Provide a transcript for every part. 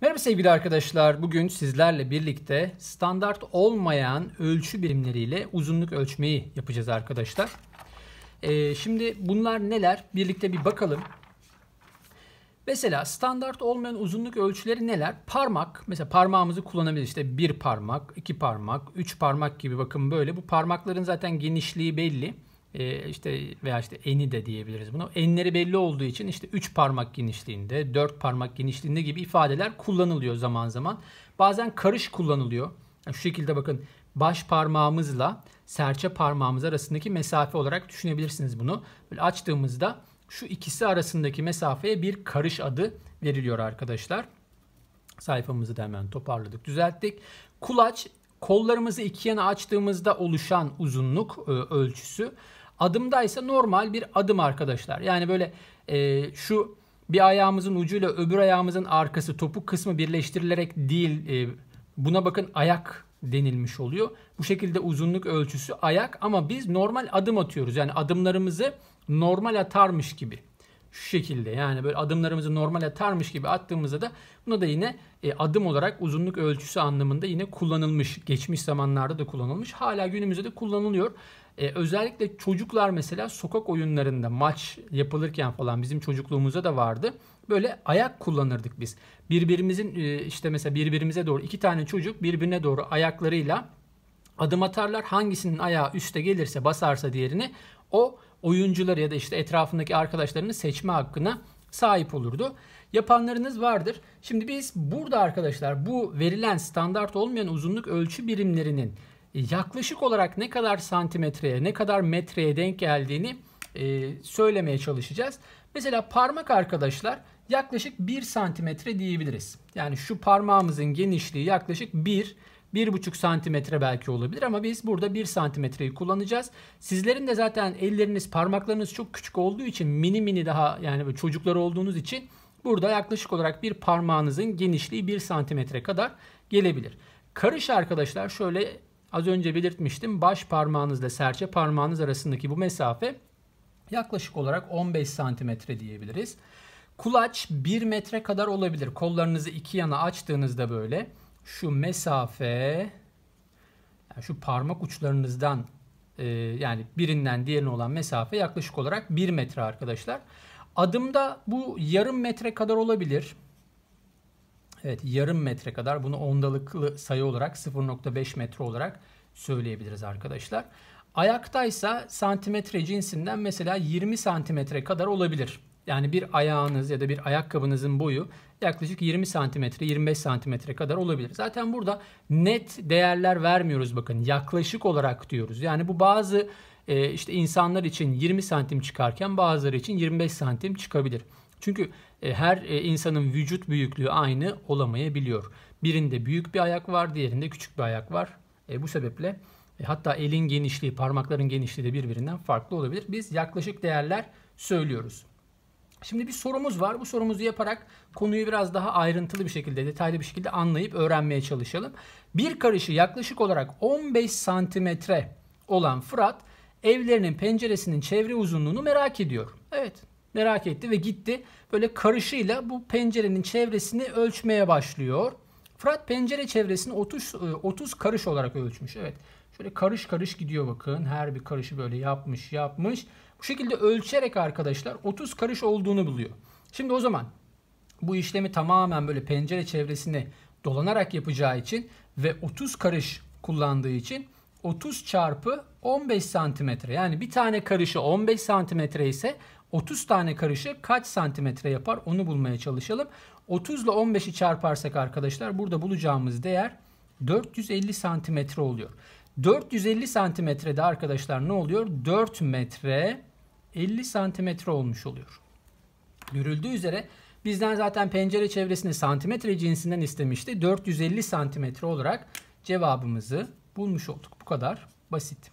Merhaba sevgili arkadaşlar. Bugün sizlerle birlikte standart olmayan ölçü birimleriyle uzunluk ölçmeyi yapacağız arkadaşlar. Ee, şimdi bunlar neler? Birlikte bir bakalım. Mesela standart olmayan uzunluk ölçüleri neler? Parmak, mesela parmağımızı kullanabiliriz. İşte bir parmak, iki parmak, üç parmak gibi bakın böyle. Bu parmakların zaten genişliği belli. Ee, işte veya işte eni de diyebiliriz bunu. Enleri belli olduğu için işte 3 parmak genişliğinde, 4 parmak genişliğinde gibi ifadeler kullanılıyor zaman zaman. Bazen karış kullanılıyor. şu şekilde bakın baş parmağımızla serçe parmağımız arasındaki mesafe olarak düşünebilirsiniz bunu. Böyle açtığımızda şu ikisi arasındaki mesafeye bir karış adı veriliyor arkadaşlar. Sayfamızı da hemen toparladık, düzelttik. Kulaç kollarımızı iki yana açtığımızda oluşan uzunluk e, ölçüsü. Adımda ise normal bir adım arkadaşlar. Yani böyle e, şu bir ayağımızın ucuyla öbür ayağımızın arkası topuk kısmı birleştirilerek değil e, buna bakın ayak denilmiş oluyor. Bu şekilde uzunluk ölçüsü ayak ama biz normal adım atıyoruz. Yani adımlarımızı normal atarmış gibi. Şu şekilde yani böyle adımlarımızı normal atarmış gibi attığımızda da buna da yine e, adım olarak uzunluk ölçüsü anlamında yine kullanılmış. Geçmiş zamanlarda da kullanılmış. Hala günümüzde de kullanılıyor. E, özellikle çocuklar mesela sokak oyunlarında maç yapılırken falan bizim çocukluğumuzda da vardı. Böyle ayak kullanırdık biz. Birbirimizin e, işte mesela birbirimize doğru iki tane çocuk birbirine doğru ayaklarıyla adım atarlar. Hangisinin ayağı üste gelirse basarsa diğerini o oyuncuları ya da işte etrafındaki arkadaşlarını seçme hakkına sahip olurdu. Yapanlarınız vardır. Şimdi biz burada arkadaşlar bu verilen standart olmayan uzunluk ölçü birimlerinin yaklaşık olarak ne kadar santimetreye, ne kadar metreye denk geldiğini e, söylemeye çalışacağız. Mesela parmak arkadaşlar yaklaşık 1 santimetre diyebiliriz. Yani şu parmağımızın genişliği yaklaşık 1 buçuk santimetre belki olabilir ama biz burada bir santimetreyi kullanacağız. Sizlerin de zaten elleriniz parmaklarınız çok küçük olduğu için mini mini daha yani çocuklar olduğunuz için burada yaklaşık olarak bir parmağınızın genişliği bir santimetre kadar gelebilir. Karış arkadaşlar şöyle Az önce belirtmiştim baş parmağınızla serçe parmağınız arasındaki bu mesafe yaklaşık olarak 15 santimetre diyebiliriz. Kulaç 1 metre kadar olabilir. Kollarınızı iki yana açtığınızda böyle şu mesafe yani şu parmak uçlarınızdan e, yani birinden diğerine olan mesafe yaklaşık olarak 1 metre arkadaşlar. Adımda bu yarım metre kadar olabilir. Evet yarım metre kadar bunu ondalıklı sayı olarak 0.5 metre olarak söyleyebiliriz arkadaşlar. Ayaktaysa santimetre cinsinden mesela 20 santimetre kadar olabilir. Yani bir ayağınız ya da bir ayakkabınızın boyu yaklaşık 20 santimetre 25 santimetre kadar olabilir. Zaten burada net değerler vermiyoruz bakın yaklaşık olarak diyoruz. Yani bu bazı e, işte insanlar için 20 santim çıkarken bazıları için 25 santim çıkabilir. Çünkü e, her e, insanın vücut büyüklüğü aynı olamayabiliyor. Birinde büyük bir ayak var, diğerinde küçük bir ayak var. E, bu sebeple e, hatta elin genişliği, parmakların genişliği de birbirinden farklı olabilir. Biz yaklaşık değerler söylüyoruz. Şimdi bir sorumuz var. Bu sorumuzu yaparak konuyu biraz daha ayrıntılı bir şekilde, detaylı bir şekilde anlayıp öğrenmeye çalışalım. Bir karışı yaklaşık olarak 15 santimetre olan Fırat evlerinin penceresinin çevre uzunluğunu merak ediyor. Evet merak etti ve gitti. Böyle karışıyla bu pencerenin çevresini ölçmeye başlıyor. Fırat pencere çevresini 30 30 e, karış olarak ölçmüş. Evet. Şöyle karış karış gidiyor bakın. Her bir karışı böyle yapmış, yapmış. Bu şekilde ölçerek arkadaşlar 30 karış olduğunu buluyor. Şimdi o zaman bu işlemi tamamen böyle pencere çevresini dolanarak yapacağı için ve 30 karış kullandığı için 30 çarpı 15 santimetre. Yani bir tane karışı 15 santimetre ise 30 tane karışı kaç santimetre yapar onu bulmaya çalışalım. 30 ile 15'i çarparsak arkadaşlar burada bulacağımız değer 450 santimetre oluyor. 450 santimetrede arkadaşlar ne oluyor? 4 metre 50 santimetre olmuş oluyor. Görüldüğü üzere bizden zaten pencere çevresini santimetre cinsinden istemişti. 450 santimetre olarak cevabımızı bulmuş olduk. Bu kadar basit.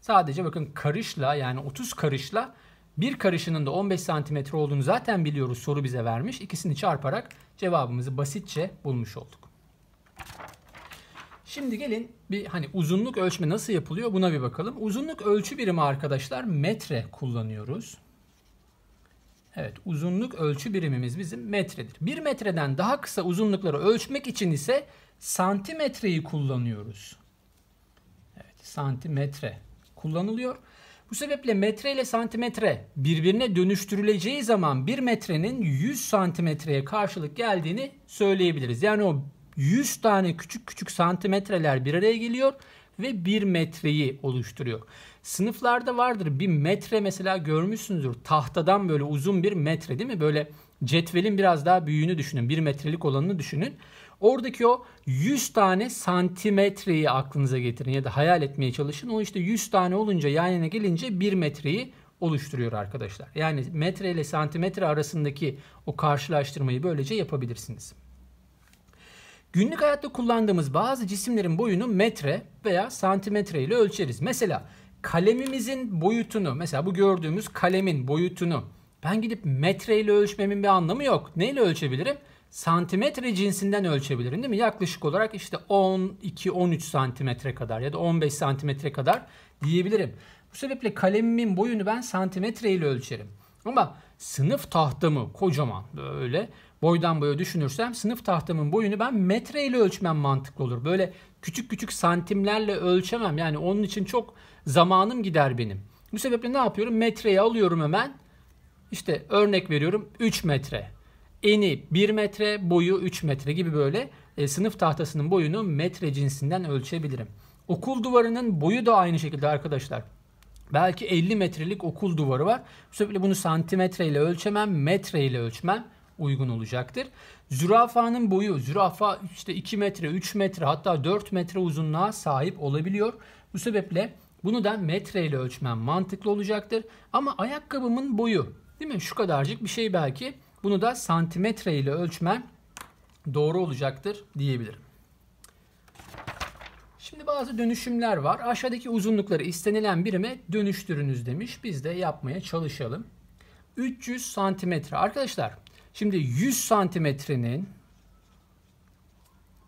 Sadece bakın karışla yani 30 karışla bir karışının da 15 santimetre olduğunu zaten biliyoruz soru bize vermiş. İkisini çarparak cevabımızı basitçe bulmuş olduk. Şimdi gelin bir hani uzunluk ölçme nasıl yapılıyor buna bir bakalım. Uzunluk ölçü birimi arkadaşlar metre kullanıyoruz. Evet uzunluk ölçü birimimiz bizim metredir. Bir metreden daha kısa uzunlukları ölçmek için ise santimetreyi kullanıyoruz santimetre kullanılıyor. Bu sebeple metre ile santimetre birbirine dönüştürüleceği zaman 1 metrenin 100 santimetreye karşılık geldiğini söyleyebiliriz. Yani o 100 tane küçük küçük santimetreler bir araya geliyor ve 1 metreyi oluşturuyor. Sınıflarda vardır bir metre mesela görmüşsünüzdür. Tahtadan böyle uzun bir metre değil mi? Böyle cetvelin biraz daha büyüğünü düşünün. 1 metrelik olanını düşünün. Oradaki o 100 tane santimetreyi aklınıza getirin ya da hayal etmeye çalışın. O işte 100 tane olunca yan yana gelince 1 metreyi oluşturuyor arkadaşlar. Yani metre ile santimetre arasındaki o karşılaştırmayı böylece yapabilirsiniz. Günlük hayatta kullandığımız bazı cisimlerin boyunu metre veya santimetre ile ölçeriz. Mesela kalemimizin boyutunu, mesela bu gördüğümüz kalemin boyutunu ben gidip metre ile ölçmemin bir anlamı yok. Neyle ölçebilirim? santimetre cinsinden ölçebilirim değil mi? Yaklaşık olarak işte 12-13 santimetre kadar ya da 15 santimetre kadar diyebilirim. Bu sebeple kalemimin boyunu ben santimetre ile ölçerim. Ama sınıf tahtamı kocaman böyle boydan boya düşünürsem sınıf tahtamın boyunu ben metre ile ölçmem mantıklı olur. Böyle küçük küçük santimlerle ölçemem. Yani onun için çok zamanım gider benim. Bu sebeple ne yapıyorum? Metreyi alıyorum hemen. İşte örnek veriyorum 3 metre eni 1 metre, boyu 3 metre gibi böyle e, sınıf tahtasının boyunu metre cinsinden ölçebilirim. Okul duvarının boyu da aynı şekilde arkadaşlar. Belki 50 metrelik okul duvarı var. Bu sebeple bunu santimetre ile ölçemem, metre ile ölçmem uygun olacaktır. Zürafanın boyu, zürafa işte 2 metre, 3 metre hatta 4 metre uzunluğa sahip olabiliyor. Bu sebeple bunu da metre ile ölçmem mantıklı olacaktır. Ama ayakkabımın boyu değil mi? Şu kadarcık bir şey belki. Bunu da santimetre ile ölçmen doğru olacaktır diyebilirim. Şimdi bazı dönüşümler var. Aşağıdaki uzunlukları istenilen birime dönüştürünüz demiş. Biz de yapmaya çalışalım. 300 santimetre. Arkadaşlar şimdi 100 santimetrenin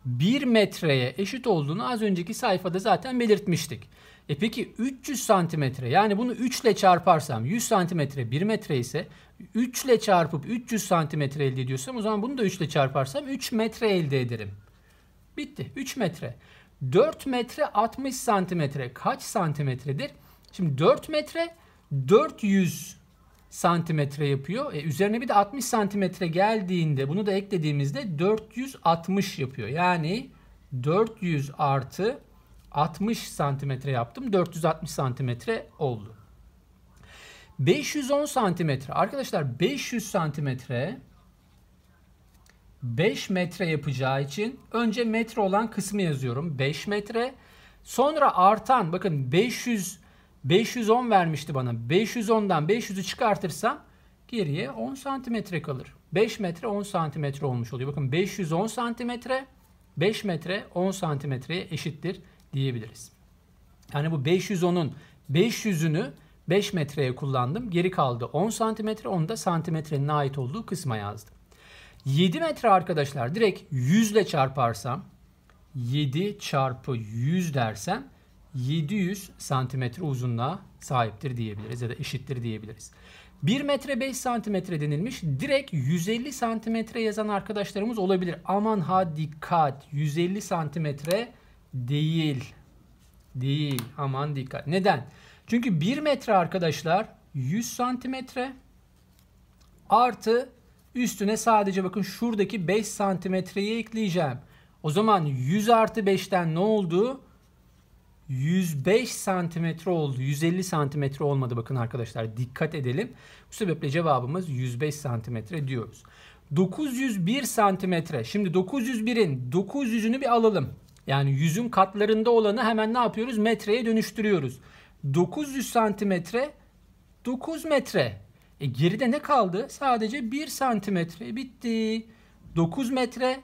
1 metreye eşit olduğunu az önceki sayfada zaten belirtmiştik. E peki 300 santimetre yani bunu 3 ile çarparsam 100 santimetre 1 metre ise 3 ile çarpıp 300 santimetre elde ediyorsam o zaman bunu da 3 ile çarparsam 3 metre elde ederim. Bitti. 3 metre. 4 metre 60 santimetre kaç santimetredir? Şimdi 4 metre 400 santimetre yapıyor. E, üzerine bir de 60 santimetre geldiğinde bunu da eklediğimizde 460 yapıyor. Yani 400 artı 60 santimetre yaptım. 460 santimetre oldu. 510 santimetre. Arkadaşlar 500 santimetre 5 metre yapacağı için önce metre olan kısmı yazıyorum. 5 metre. Sonra artan bakın 500 510 vermişti bana. 510'dan 500'ü çıkartırsam geriye 10 santimetre kalır. 5 metre 10 santimetre olmuş oluyor. Bakın 510 santimetre 5 metre 10 santimetreye eşittir diyebiliriz. Yani bu 510'un 500'ünü 5 metreye kullandım. Geri kaldı 10 santimetre. Onu da santimetrenin ait olduğu kısma yazdım. 7 metre arkadaşlar direkt 100 ile çarparsam 7 çarpı 100 dersem 700 santimetre uzunluğa sahiptir diyebiliriz ya da eşittir diyebiliriz. 1 metre 5 santimetre denilmiş. Direkt 150 santimetre yazan arkadaşlarımız olabilir. Aman ha dikkat 150 santimetre değil. Değil aman dikkat. Neden? Çünkü 1 metre arkadaşlar 100 santimetre artı üstüne sadece bakın şuradaki 5 santimetreyi ekleyeceğim. O zaman 100 artı 5'ten ne oldu? 105 santimetre oldu. 150 santimetre olmadı bakın arkadaşlar. Dikkat edelim. Bu sebeple cevabımız 105 santimetre diyoruz. 901 santimetre. Şimdi 901'in 900'ünü bir alalım. Yani yüzün katlarında olanı hemen ne yapıyoruz? Metreye dönüştürüyoruz. 900 santimetre 9 metre. E geride ne kaldı? Sadece 1 santimetre e, bitti. 9 metre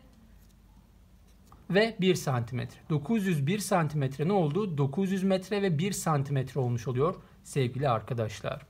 ve 1 santimetre. 901 santimetre ne oldu? 900 metre ve 1 santimetre olmuş oluyor sevgili arkadaşlar.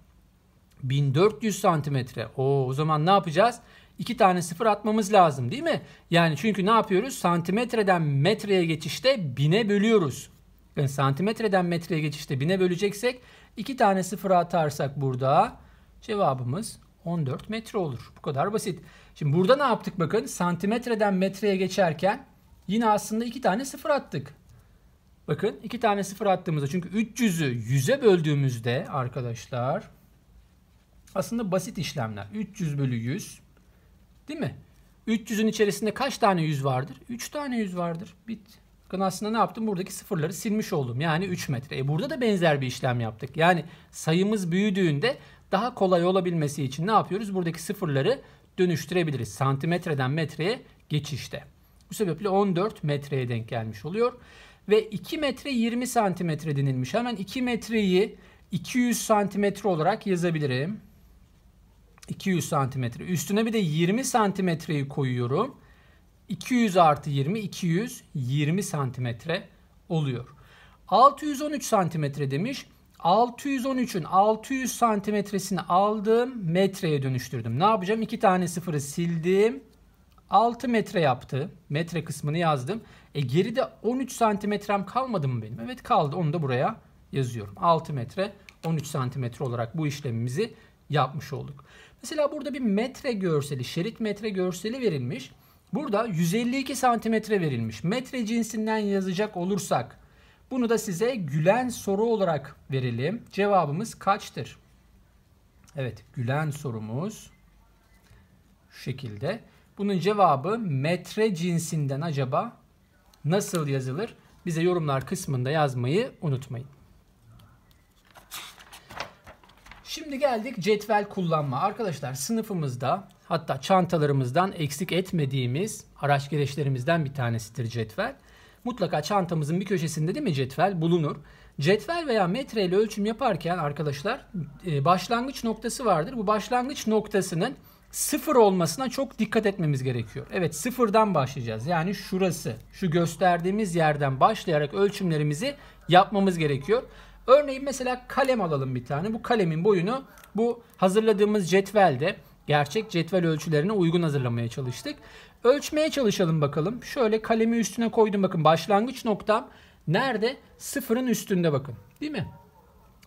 1400 santimetre. O, o zaman ne yapacağız? İki tane sıfır atmamız lazım değil mi? Yani çünkü ne yapıyoruz? Santimetreden metreye geçişte bine bölüyoruz e, santimetreden metreye geçişte bine böleceksek iki tane sıfır atarsak burada cevabımız 14 metre olur. Bu kadar basit. Şimdi burada ne yaptık bakın santimetreden metreye geçerken yine aslında iki tane sıfır attık. Bakın iki tane sıfır attığımızda çünkü 300'ü 100'e böldüğümüzde arkadaşlar aslında basit işlemler. 300 bölü 100 değil mi? 300'ün içerisinde kaç tane 100 vardır? 3 tane 100 vardır. Bitti. Bakın aslında ne yaptım? Buradaki sıfırları silmiş oldum. Yani 3 metre. E burada da benzer bir işlem yaptık. Yani sayımız büyüdüğünde daha kolay olabilmesi için ne yapıyoruz? Buradaki sıfırları dönüştürebiliriz. Santimetreden metreye geçişte. Bu sebeple 14 metreye denk gelmiş oluyor. Ve 2 metre 20 santimetre denilmiş. Hemen 2 metreyi 200 santimetre olarak yazabilirim. 200 santimetre. Üstüne bir de 20 santimetreyi koyuyorum. 200 artı 20 220 santimetre oluyor. 613 santimetre demiş. 613'ün 600 santimetresini aldım metreye dönüştürdüm. Ne yapacağım? İki tane sıfırı sildim. 6 metre yaptı. Metre kısmını yazdım. E geride 13 santimetrem kalmadı mı benim? Evet kaldı. Onu da buraya yazıyorum. 6 metre 13 santimetre olarak bu işlemimizi yapmış olduk. Mesela burada bir metre görseli, şerit metre görseli verilmiş. Burada 152 santimetre verilmiş. Metre cinsinden yazacak olursak bunu da size gülen soru olarak verelim. Cevabımız kaçtır? Evet gülen sorumuz şu şekilde. Bunun cevabı metre cinsinden acaba nasıl yazılır? Bize yorumlar kısmında yazmayı unutmayın. Şimdi geldik cetvel kullanma. Arkadaşlar sınıfımızda Hatta çantalarımızdan eksik etmediğimiz araç gereçlerimizden bir tanesidir cetvel. Mutlaka çantamızın bir köşesinde değil mi cetvel bulunur. Cetvel veya metre ile ölçüm yaparken arkadaşlar e, başlangıç noktası vardır. Bu başlangıç noktasının sıfır olmasına çok dikkat etmemiz gerekiyor. Evet sıfırdan başlayacağız. Yani şurası, şu gösterdiğimiz yerden başlayarak ölçümlerimizi yapmamız gerekiyor. Örneğin mesela kalem alalım bir tane. Bu kalemin boyunu bu hazırladığımız cetvelde gerçek cetvel ölçülerine uygun hazırlamaya çalıştık. Ölçmeye çalışalım bakalım. Şöyle kalemi üstüne koydum bakın başlangıç noktam nerede? Sıfırın üstünde bakın değil mi?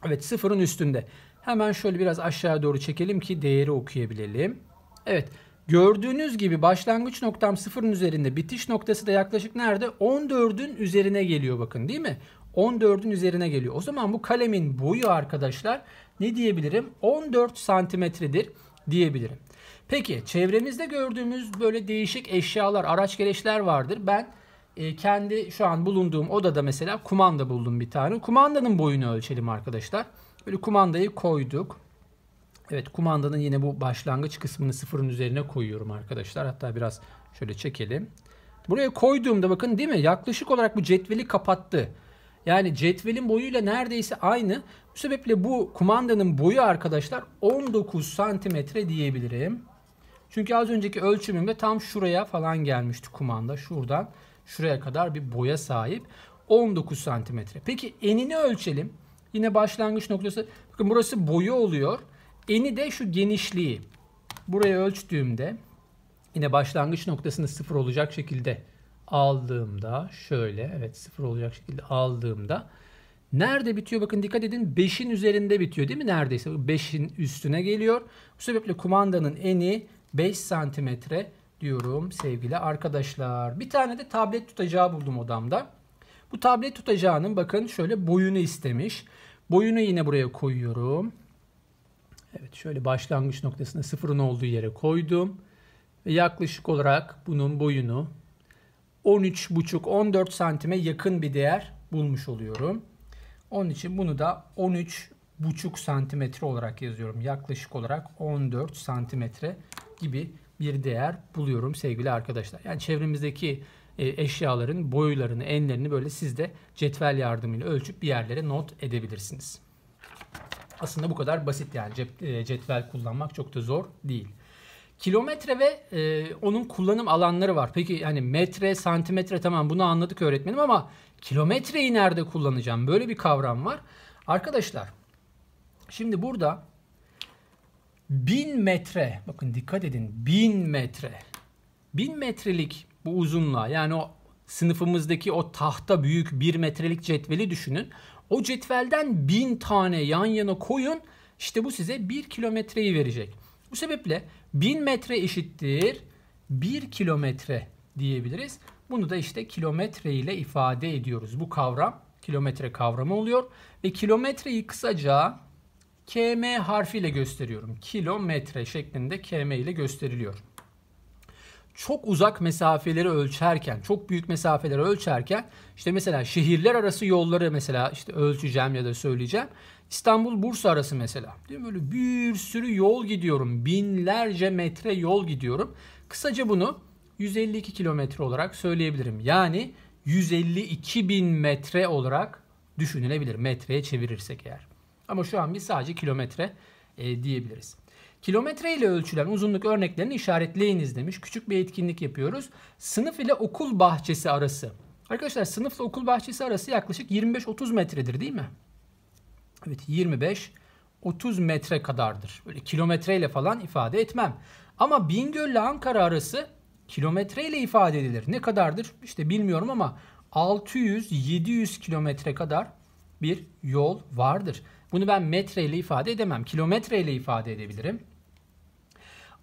Evet sıfırın üstünde. Hemen şöyle biraz aşağı doğru çekelim ki değeri okuyabilelim. Evet gördüğünüz gibi başlangıç noktam sıfırın üzerinde bitiş noktası da yaklaşık nerede? 14'ün üzerine geliyor bakın değil mi? 14'ün üzerine geliyor. O zaman bu kalemin boyu arkadaşlar ne diyebilirim? 14 santimetredir diyebilirim. Peki çevremizde gördüğümüz böyle değişik eşyalar, araç gereçler vardır. Ben e, kendi şu an bulunduğum odada mesela kumanda buldum bir tane. Kumandanın boyunu ölçelim arkadaşlar. Böyle kumandayı koyduk. Evet kumandanın yine bu başlangıç kısmını sıfırın üzerine koyuyorum arkadaşlar. Hatta biraz şöyle çekelim. Buraya koyduğumda bakın değil mi? Yaklaşık olarak bu cetveli kapattı. Yani cetvelin boyuyla neredeyse aynı bu sebeple bu kumandanın boyu arkadaşlar 19 santimetre diyebilirim. Çünkü az önceki ölçümümde tam şuraya falan gelmişti kumanda. Şuradan şuraya kadar bir boya sahip. 19 santimetre. Peki enini ölçelim. Yine başlangıç noktası. Bakın burası boyu oluyor. Eni de şu genişliği. Buraya ölçtüğümde yine başlangıç noktasını sıfır olacak şekilde aldığımda şöyle evet sıfır olacak şekilde aldığımda Nerede bitiyor? Bakın dikkat edin 5'in üzerinde bitiyor değil mi? Neredeyse 5'in üstüne geliyor. Bu sebeple kumandanın eni 5 santimetre diyorum sevgili arkadaşlar. Bir tane de tablet tutacağı buldum odamda. Bu tablet tutacağının bakın şöyle boyunu istemiş. Boyunu yine buraya koyuyorum. Evet şöyle başlangıç noktasında sıfırın olduğu yere koydum. Ve yaklaşık olarak bunun boyunu 13,5-14 santime yakın bir değer bulmuş oluyorum. Onun için bunu da 13 buçuk santimetre olarak yazıyorum. Yaklaşık olarak 14 santimetre gibi bir değer buluyorum sevgili arkadaşlar. Yani çevremizdeki e, eşyaların boyularını, enlerini böyle siz de cetvel yardımıyla ölçüp bir yerlere not edebilirsiniz. Aslında bu kadar basit yani e, cetvel kullanmak çok da zor değil. Kilometre ve e, onun kullanım alanları var. Peki yani metre, santimetre tamam bunu anladık öğretmenim ama kilometreyi nerede kullanacağım? Böyle bir kavram var. Arkadaşlar şimdi burada 1000 metre bakın dikkat edin 1000 metre 1000 metrelik bu uzunluğa yani o sınıfımızdaki o tahta büyük 1 metrelik cetveli düşünün. O cetvelden 1000 tane yan yana koyun İşte bu size 1 kilometreyi verecek. Bu sebeple 1000 metre eşittir 1 kilometre diyebiliriz. Bunu da işte kilometre ile ifade ediyoruz. Bu kavram kilometre kavramı oluyor. Ve kilometreyi kısaca km harfiyle gösteriyorum. Kilometre şeklinde km ile gösteriliyor çok uzak mesafeleri ölçerken, çok büyük mesafeleri ölçerken işte mesela şehirler arası yolları mesela işte ölçeceğim ya da söyleyeceğim. İstanbul Bursa arası mesela. Değil mi? Böyle bir sürü yol gidiyorum. Binlerce metre yol gidiyorum. Kısaca bunu 152 kilometre olarak söyleyebilirim. Yani 152 bin metre olarak düşünülebilir. Metreye çevirirsek eğer. Ama şu an biz sadece kilometre e, diyebiliriz. Kilometre ile ölçülen uzunluk örneklerini işaretleyiniz demiş. Küçük bir etkinlik yapıyoruz. Sınıf ile okul bahçesi arası. Arkadaşlar sınıfla okul bahçesi arası yaklaşık 25-30 metredir değil mi? Evet 25 30 metre kadardır. Böyle kilometre ile falan ifade etmem. Ama Bingöl ile Ankara arası kilometre ile ifade edilir. Ne kadardır? İşte bilmiyorum ama 600-700 kilometre kadar bir yol vardır. Bunu ben metre ile ifade edemem. Kilometre ile ifade edebilirim.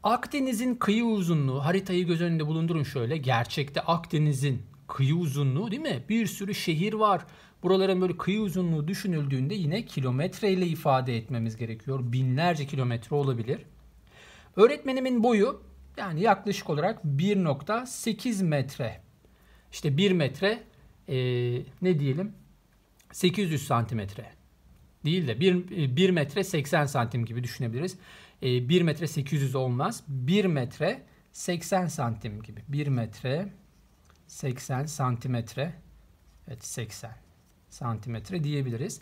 Akdeniz'in kıyı uzunluğu haritayı göz önünde bulundurun şöyle. Gerçekte Akdeniz'in kıyı uzunluğu değil mi? Bir sürü şehir var. Buraların böyle kıyı uzunluğu düşünüldüğünde yine kilometreyle ifade etmemiz gerekiyor. Binlerce kilometre olabilir. Öğretmenimin boyu yani yaklaşık olarak 1.8 metre. İşte 1 metre ee, ne diyelim 800 santimetre değil de 1, 1 e, metre 80 santim gibi düşünebiliriz. 1 e, metre 800 olmaz. 1 metre 80 santim gibi. 1 metre 80 santimetre. Evet 80 santimetre diyebiliriz.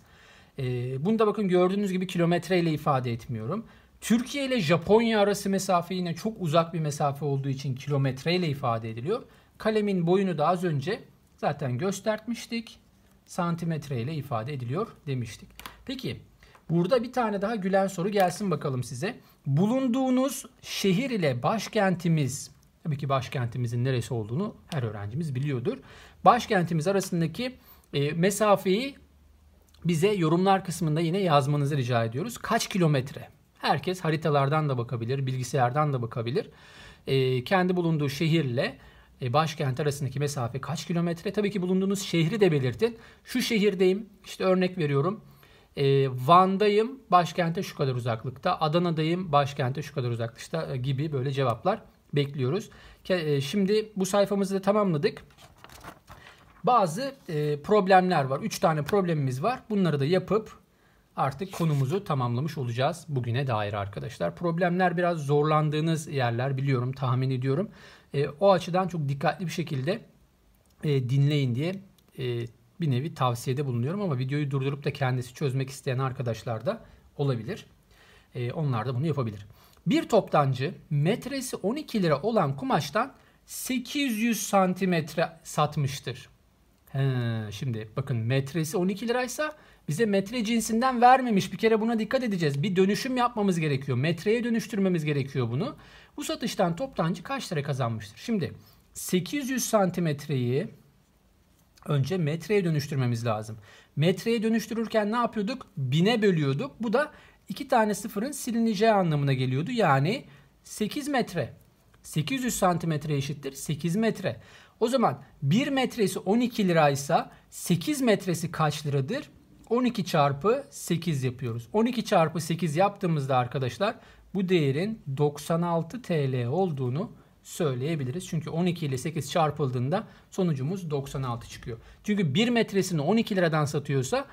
E, bunu da bakın gördüğünüz gibi kilometre ile ifade etmiyorum. Türkiye ile Japonya arası mesafe yine çok uzak bir mesafe olduğu için kilometre ile ifade ediliyor. Kalemin boyunu da az önce zaten göstermiştik. Santimetre ile ifade ediliyor demiştik. Peki burada bir tane daha gülen soru gelsin bakalım size. Bulunduğunuz şehir ile başkentimiz tabii ki başkentimizin neresi olduğunu her öğrencimiz biliyordur. Başkentimiz arasındaki e, mesafeyi bize yorumlar kısmında yine yazmanızı rica ediyoruz. Kaç kilometre? Herkes haritalardan da bakabilir, bilgisayardan da bakabilir. E, kendi bulunduğu şehirle e, başkent arasındaki mesafe kaç kilometre? Tabii ki bulunduğunuz şehri de belirtin. Şu şehirdeyim, işte örnek veriyorum. E, Van'dayım, başkente şu kadar uzaklıkta. Adana'dayım, başkente şu kadar uzaklıkta e, gibi böyle cevaplar bekliyoruz. E, şimdi bu sayfamızı da tamamladık. Bazı e, problemler var. 3 tane problemimiz var. Bunları da yapıp artık konumuzu tamamlamış olacağız bugüne dair arkadaşlar. Problemler biraz zorlandığınız yerler biliyorum, tahmin ediyorum. E, o açıdan çok dikkatli bir şekilde e, dinleyin diye e, bir nevi tavsiyede bulunuyorum ama videoyu durdurup da kendisi çözmek isteyen arkadaşlar da olabilir. E, onlar da bunu yapabilir. Bir toptancı metresi 12 lira olan kumaştan 800 santimetre satmıştır. He, şimdi bakın metresi 12 liraysa bize metre cinsinden vermemiş. Bir kere buna dikkat edeceğiz. Bir dönüşüm yapmamız gerekiyor. Metreye dönüştürmemiz gerekiyor bunu. Bu satıştan toptancı kaç lira kazanmıştır? Şimdi 800 santimetreyi önce metreye dönüştürmemiz lazım. Metreye dönüştürürken ne yapıyorduk? Bine bölüyorduk. Bu da iki tane sıfırın silineceği anlamına geliyordu. Yani 8 metre. 800 santimetre eşittir 8 metre. O zaman 1 metresi 12 liraysa 8 metresi kaç liradır? 12 çarpı 8 yapıyoruz. 12 çarpı 8 yaptığımızda arkadaşlar bu değerin 96 TL olduğunu söyleyebiliriz. Çünkü 12 ile 8 çarpıldığında sonucumuz 96 çıkıyor. Çünkü 1 metresini 12 liradan satıyorsa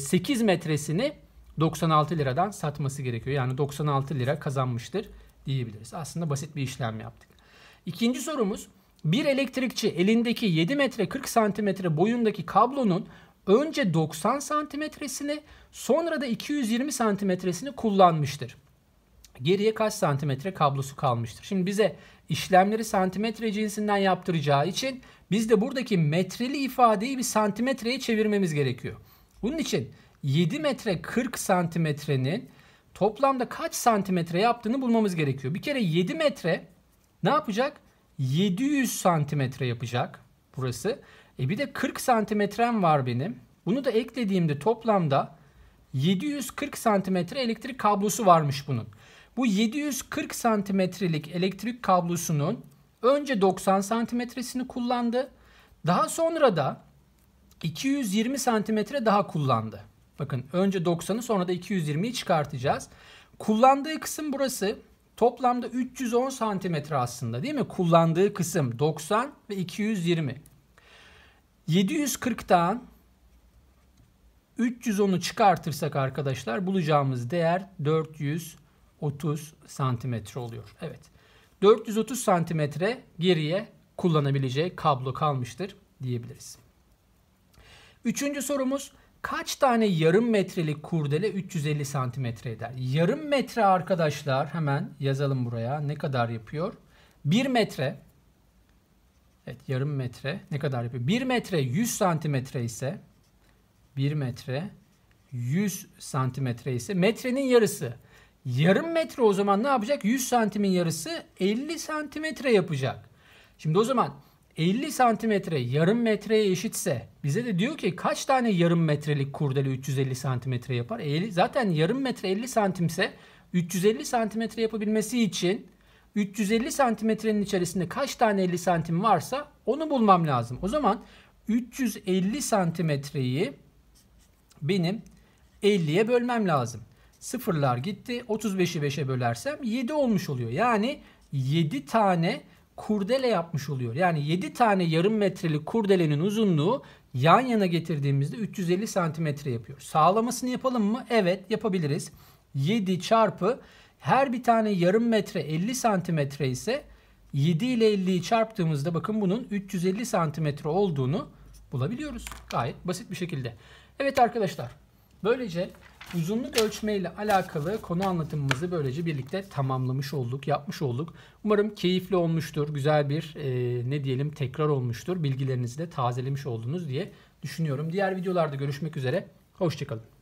8 e, metresini 96 liradan satması gerekiyor. Yani 96 lira kazanmıştır diyebiliriz. Aslında basit bir işlem yaptık. İkinci sorumuz bir elektrikçi elindeki 7 metre 40 santimetre boyundaki kablonun önce 90 santimetresini sonra da 220 santimetresini kullanmıştır geriye kaç santimetre kablosu kalmıştır? Şimdi bize işlemleri santimetre cinsinden yaptıracağı için biz de buradaki metreli ifadeyi bir santimetreye çevirmemiz gerekiyor. Bunun için 7 metre 40 santimetrenin toplamda kaç santimetre yaptığını bulmamız gerekiyor. Bir kere 7 metre ne yapacak? 700 santimetre yapacak burası. E bir de 40 santimetrem var benim. Bunu da eklediğimde toplamda 740 santimetre elektrik kablosu varmış bunun. Bu 740 santimetrelik elektrik kablosunun önce 90 santimetresini kullandı. Daha sonra da 220 santimetre daha kullandı. Bakın önce 90'ı sonra da 220'yi çıkartacağız. Kullandığı kısım burası. Toplamda 310 santimetre aslında değil mi? Kullandığı kısım 90 ve 220. 740'tan 310'u çıkartırsak arkadaşlar bulacağımız değer 400 430 santimetre oluyor. Evet. 430 santimetre geriye kullanabileceği kablo kalmıştır diyebiliriz. Üçüncü sorumuz kaç tane yarım metrelik kurdele 350 santimetre eder? Yarım metre arkadaşlar hemen yazalım buraya ne kadar yapıyor? 1 metre Evet yarım metre ne kadar yapıyor? 1 metre 100 santimetre ise 1 metre 100 santimetre ise metrenin yarısı. Yarım metre o zaman ne yapacak? 100 santimin yarısı 50 santimetre yapacak. Şimdi o zaman 50 santimetre yarım metreye eşitse bize de diyor ki kaç tane yarım metrelik kurdele 350 santimetre yapar? E, zaten yarım metre 50 santimse 350 santimetre yapabilmesi için 350 santimetrenin içerisinde kaç tane 50 santim varsa onu bulmam lazım. O zaman 350 santimetreyi benim 50'ye bölmem lazım. Sıfırlar gitti. 35'i 5'e bölersem 7 olmuş oluyor. Yani 7 tane kurdele yapmış oluyor. Yani 7 tane yarım metrelik kurdelenin uzunluğu yan yana getirdiğimizde 350 santimetre yapıyor. Sağlamasını yapalım mı? Evet yapabiliriz. 7 çarpı her bir tane yarım metre 50 santimetre ise 7 ile 50'yi çarptığımızda bakın bunun 350 santimetre olduğunu bulabiliyoruz. Gayet basit bir şekilde. Evet arkadaşlar böylece Uzunluk ölçme ile alakalı konu anlatımımızı böylece birlikte tamamlamış olduk, yapmış olduk. Umarım keyifli olmuştur, güzel bir e, ne diyelim tekrar olmuştur. Bilgilerinizi de tazelemiş oldunuz diye düşünüyorum. Diğer videolarda görüşmek üzere, hoşçakalın.